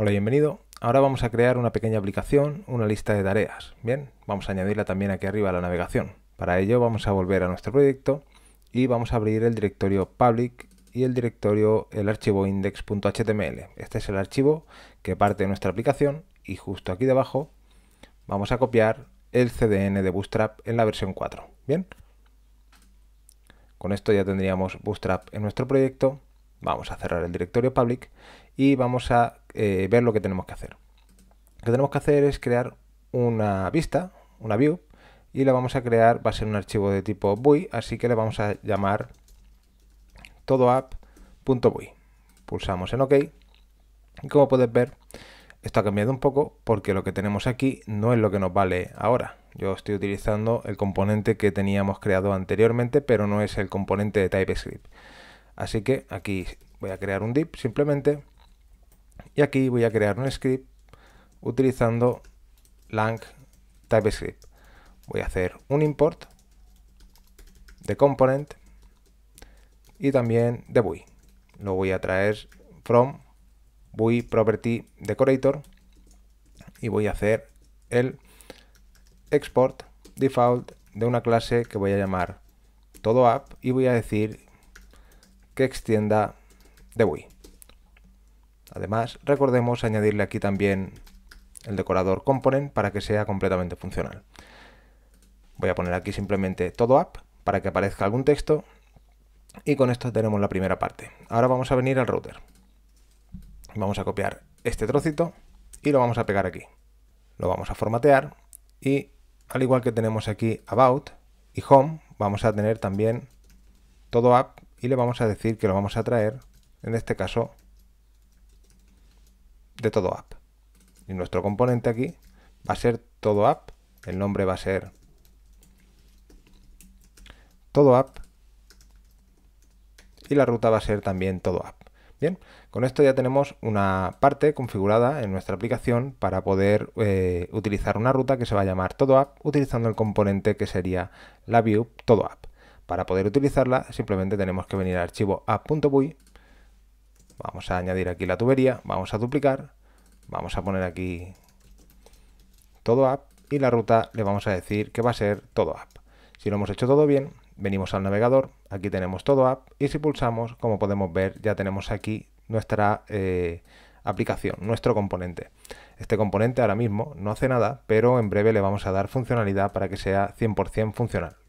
Hola, bienvenido. Ahora vamos a crear una pequeña aplicación, una lista de tareas. Bien, vamos a añadirla también aquí arriba a la navegación. Para ello vamos a volver a nuestro proyecto y vamos a abrir el directorio public y el directorio, el archivo index.html. Este es el archivo que parte de nuestra aplicación y justo aquí debajo vamos a copiar el CDN de Bootstrap en la versión 4. Bien, con esto ya tendríamos Bootstrap en nuestro proyecto Vamos a cerrar el directorio public y vamos a eh, ver lo que tenemos que hacer. Lo que tenemos que hacer es crear una vista, una view, y la vamos a crear, va a ser un archivo de tipo bui, así que le vamos a llamar todoapp.bui. Pulsamos en OK y como puedes ver, esto ha cambiado un poco porque lo que tenemos aquí no es lo que nos vale ahora. Yo estoy utilizando el componente que teníamos creado anteriormente, pero no es el componente de TypeScript. Así que aquí voy a crear un DIP simplemente y aquí voy a crear un script utilizando lang TypeScript. Voy a hacer un import de component y también de bui. Lo voy a traer from bui property decorator y voy a hacer el export default de una clase que voy a llamar todo app y voy a decir que extienda de Wii. Además, recordemos añadirle aquí también el decorador component para que sea completamente funcional. Voy a poner aquí simplemente todo app para que aparezca algún texto y con esto tenemos la primera parte. Ahora vamos a venir al router. Vamos a copiar este trocito y lo vamos a pegar aquí. Lo vamos a formatear y al igual que tenemos aquí about y home, vamos a tener también todo app y le vamos a decir que lo vamos a traer, en este caso, de todo app. Y nuestro componente aquí va a ser todo app, el nombre va a ser todo app y la ruta va a ser también todo app. Bien, con esto ya tenemos una parte configurada en nuestra aplicación para poder eh, utilizar una ruta que se va a llamar todo app utilizando el componente que sería la view todo app. Para poder utilizarla simplemente tenemos que venir al archivo app.buy, vamos a añadir aquí la tubería, vamos a duplicar, vamos a poner aquí todo app y la ruta le vamos a decir que va a ser todo app. Si lo hemos hecho todo bien, venimos al navegador, aquí tenemos todo app y si pulsamos, como podemos ver, ya tenemos aquí nuestra eh, aplicación, nuestro componente. Este componente ahora mismo no hace nada, pero en breve le vamos a dar funcionalidad para que sea 100% funcional.